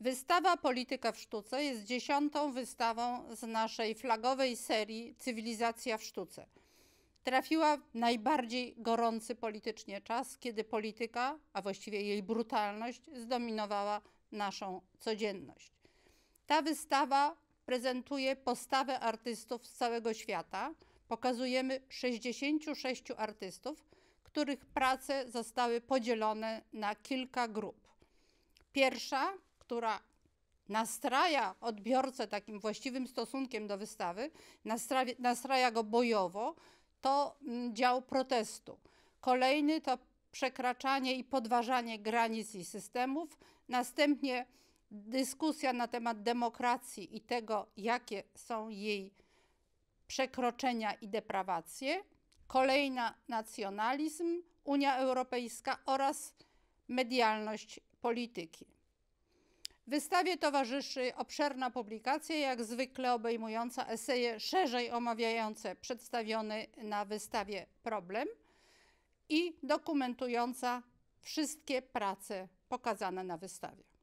Wystawa Polityka w Sztuce jest dziesiątą wystawą z naszej flagowej serii Cywilizacja w Sztuce. Trafiła w najbardziej gorący politycznie czas, kiedy polityka, a właściwie jej brutalność, zdominowała naszą codzienność. Ta wystawa prezentuje postawę artystów z całego świata. Pokazujemy 66 artystów, których prace zostały podzielone na kilka grup. Pierwsza która nastraja odbiorcę takim właściwym stosunkiem do wystawy, nastraja, nastraja go bojowo, to mm, dział protestu. Kolejny to przekraczanie i podważanie granic i systemów, następnie dyskusja na temat demokracji i tego, jakie są jej przekroczenia i deprawacje, kolejna nacjonalizm, Unia Europejska oraz medialność polityki. Wystawie towarzyszy obszerna publikacja, jak zwykle obejmująca eseje szerzej omawiające przedstawiony na wystawie problem i dokumentująca wszystkie prace pokazane na wystawie.